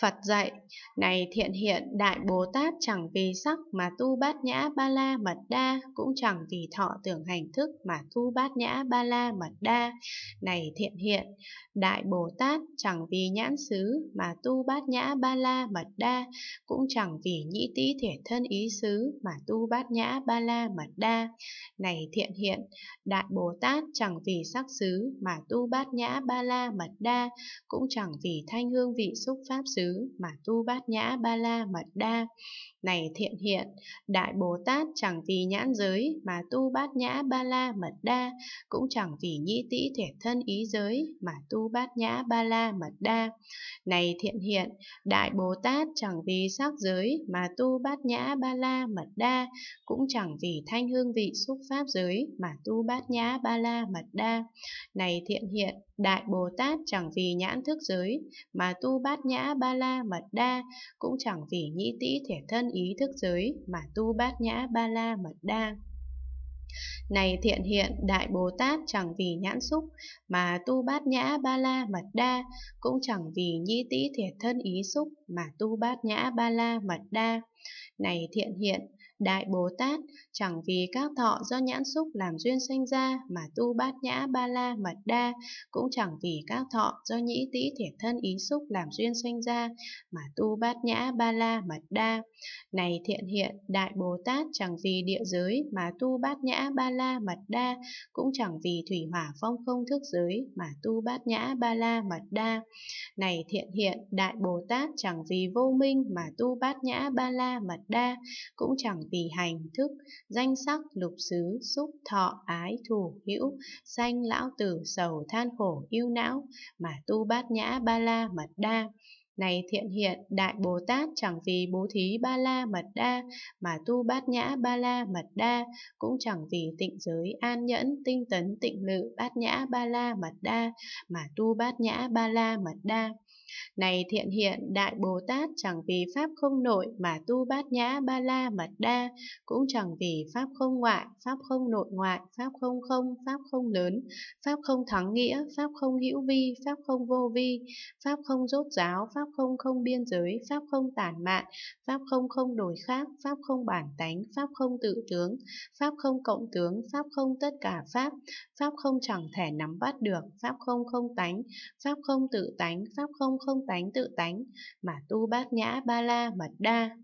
Phật dạy, này thiện hiện đại Bồ Tát chẳng vì sắc mà tu bát nhã ba la mật đa, cũng chẳng vì thọ tưởng hành thức mà tu bát nhã ba la mật đa. Này thiện hiện, đại Bồ Tát chẳng vì nhãn xứ mà tu bát nhã ba la mật đa, cũng chẳng vì nhĩ tý thể thân ý xứ mà tu bát nhã ba la mật đa. Này thiện hiện, đại Bồ Tát chẳng vì sắc xứ mà tu bát nhã ba la mật đa, cũng chẳng vì thanh hương vị xúc pháp xứ mà tu bát nhã ba la mật đa này thiện hiện đại bồ tát chẳng vì nhãn giới mà tu bát nhã ba la mật đa cũng chẳng vì nhĩ tĩ thể thân ý giới mà tu bát nhã ba la mật đa này thiện hiện đại bồ tát chẳng vì sắc giới mà tu bát nhã ba la mật đa cũng chẳng vì thanh hương vị xúc pháp giới mà tu bát nhã ba la mật đa này thiện hiện Đại Bồ Tát chẳng vì nhãn thức giới mà tu bát nhã ba la mật đa, cũng chẳng vì nhĩ tĩ thể thân ý thức giới mà tu bát nhã ba la mật đa. Này thiện hiện, Đại Bồ Tát chẳng vì nhãn xúc, mà tu bát nhã ba la mật đa, cũng chẳng vì nhĩ tĩ thể thân ý xúc, mà tu bát nhã ba la mật đa. Này thiện hiện, Đại Bồ Tát, chẳng vì các thọ do nhãn xúc làm duyên sanh ra mà tu bát nhã ba la mật đa, cũng chẳng vì các thọ do nhĩ tĩ thiệt thân ý xúc làm duyên sanh ra mà tu bát nhã ba la mật đa. Này thiện hiện, Đại Bồ Tát chẳng vì địa giới mà tu bát nhã ba la mật đa, cũng chẳng vì thủy hỏa phong không thức giới mà tu bát nhã ba la mật đa. Này thiện hiện, Đại Bồ Tát chẳng vì vô minh mà tu bát nhã ba la đa mật đa, cũng chẳng vì hành thức, danh sắc, lục xứ, xúc, thọ, ái, thủ, hữu, sanh lão tử, sầu, than khổ, yêu não, mà tu bát nhã ba la mật đa. Này thiện hiện, Đại Bồ Tát chẳng vì bố thí ba la mật đa, mà tu bát nhã ba la mật đa, cũng chẳng vì tịnh giới an nhẫn, tinh tấn tịnh lự bát nhã ba la mật đa, mà tu bát nhã ba la mật đa. Này thiện hiện, Đại Bồ Tát chẳng vì Pháp không nội mà tu bát nhã ba la mật đa, cũng chẳng vì Pháp không ngoại, Pháp không nội ngoại, Pháp không không, Pháp không lớn, Pháp không thắng nghĩa, Pháp không hữu vi, Pháp không vô vi, Pháp không rốt giáo, Pháp Pháp không không biên giới, Pháp không tản mạn, Pháp không không đổi khác, Pháp không bản tánh, Pháp không tự tướng, Pháp không cộng tướng, Pháp không tất cả Pháp, Pháp không chẳng thể nắm bắt được, Pháp không không tánh, Pháp không tự tánh, Pháp không không tánh tự tánh, mà tu bát nhã ba la mật đa.